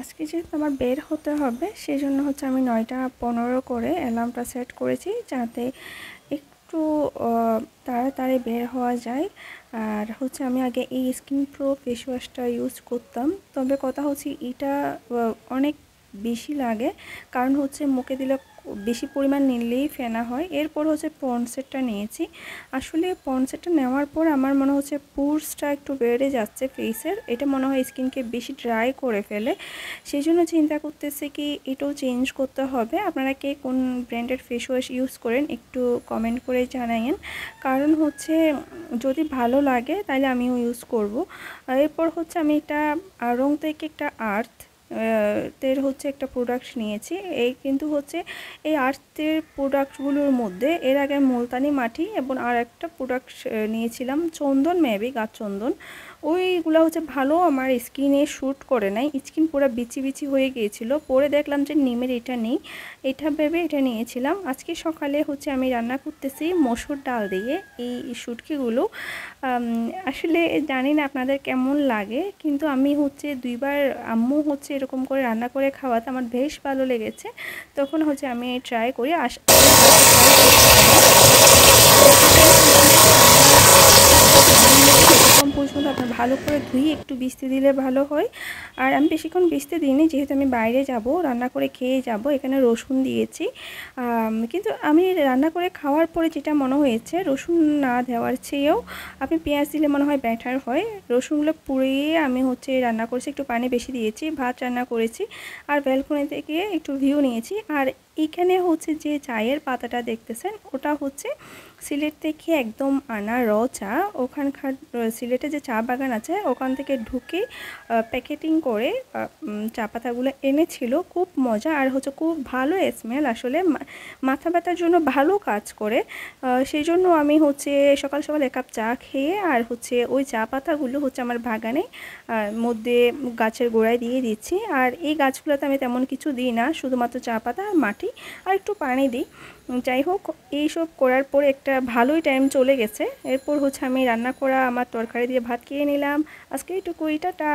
আজকে যেহেতু আমার বের হতে হবে সেই জন্য হচ্ছে আমি নয়টা পনেরো করে অ্যালার্মটা সেট করেছি যাতে একটু তাড়াতাড়ি বের হওয়া যায় আর হচ্ছে আমি আগে এই স্কিন প্রো ফেস ওয়াশটা ইউজ করতাম তবে কথা হচ্ছে এটা অনেক বেশি লাগে কারণ হচ্ছে মুখে দিলে বেশি পরিমাণ নিলেই ফেনা হয় এরপর হচ্ছে পনসেটটা নিয়েছি আসলে পনসেটটা নেওয়ার পর আমার মনে হচ্ছে পুরসটা একটু বেড়ে যাচ্ছে ফেসের এটা মনে হয় স্কিনকে বেশি ড্রাই করে ফেলে সেই জন্য চিন্তা করতেছে কি এটাও চেঞ্জ করতে হবে আপনারা কে কোন ব্র্যান্ডের ফেস ওয়াশ ইউজ করেন একটু কমেন্ট করে জানাইন কারণ হচ্ছে যদি ভালো লাগে তাহলে আমিও ইউজ করব এরপর হচ্ছে আমি এটা রং থেকে একটা আর্থ তের হচ্ছে একটা প্রোডাক্ট নিয়েছি এই কিন্তু হচ্ছে এই আর্থের প্রোডাক্টগুলোর মধ্যে এর আগে মুলতানি মাটি এবং আর একটা প্রোডাক্ট নিয়েছিলাম চন্দন মেবি গাছ চন্দন ওইগুলো হচ্ছে ভালো আমার স্কিনে শ্যুট করে নাই স্কিন পুরো বিচি বিচি হয়ে গিয়েছিল পরে দেখলাম যে নিমের এটা নেই এটা ভেবে এটা নিয়েছিলাম আজকে সকালে হচ্ছে আমি রান্না করতেছি মসুর ডাল দিয়ে এই শুটকিগুলো আসলে জানি না আপনাদের কেমন লাগে কিন্তু আমি হচ্ছে দুইবার আম্মু হচ্ছে এরকম করে রান্না করে খাওয়াতে আমার বেশ ভালো লেগেছে তখন হচ্ছে আমি ট্রাই করি আস ভালো করে ধুয়ে একটু বিস্তি দিলে ভালো হয় আর আমি বেশিক্ষণ বিস্তি দিইনি যেহেতু আমি বাইরে যাব রান্না করে খেয়ে যাব এখানে রসুন দিয়েছি কিন্তু আমি রান্না করে খাওয়ার পরে যেটা মনে হয়েছে রসুন না দেওয়ার চেয়েও আপনি পেঁয়াজ দিলে মনে হয় ব্যাটার হয় রসুনগুলো পুড়িয়ে আমি হচ্ছে রান্না করেছি একটু পানি বেশি দিয়েছি ভাত রান্না করেছি আর ব্যালকনি থেকে একটু ভিউ নিয়েছি আর এখানে হচ্ছে যে চায়ের পাতাটা দেখতেছেন ওটা হচ্ছে সিলেট থেকে একদম আনা র চা ওখানকার সিলেটে যে চা বাগান দোকান আছে ওখান থেকে ঢুকে প্যাকেটিং করে চা পাতাগুলো এনেছিল খুব মজা আর হচ্ছে খুব ভালো স্মেল আসলে মাথা ব্যথার জন্য ভালো কাজ করে সেই জন্য আমি হচ্ছে সকাল সকাল এক কাপ চা খেয়ে আর হচ্ছে ওই চা পাতাগুলো হচ্ছে আমার বাগানে মধ্যে গাছের গোড়ায় দিয়ে দিচ্ছি আর এই গাছগুলোতে আমি তেমন কিছু দিই না শুধুমাত্র চা পাতা আর মাটি আর একটু পানি দিই যাই হোক এইসব করার পরে একটা ভালোই টাইম চলে গেছে এরপর হচ্ছে আমি রান্না করা আমার তরকারি দিয়ে ভাত খেয়ে নিলাম নিলাম আজকে এইটুকুই টাটা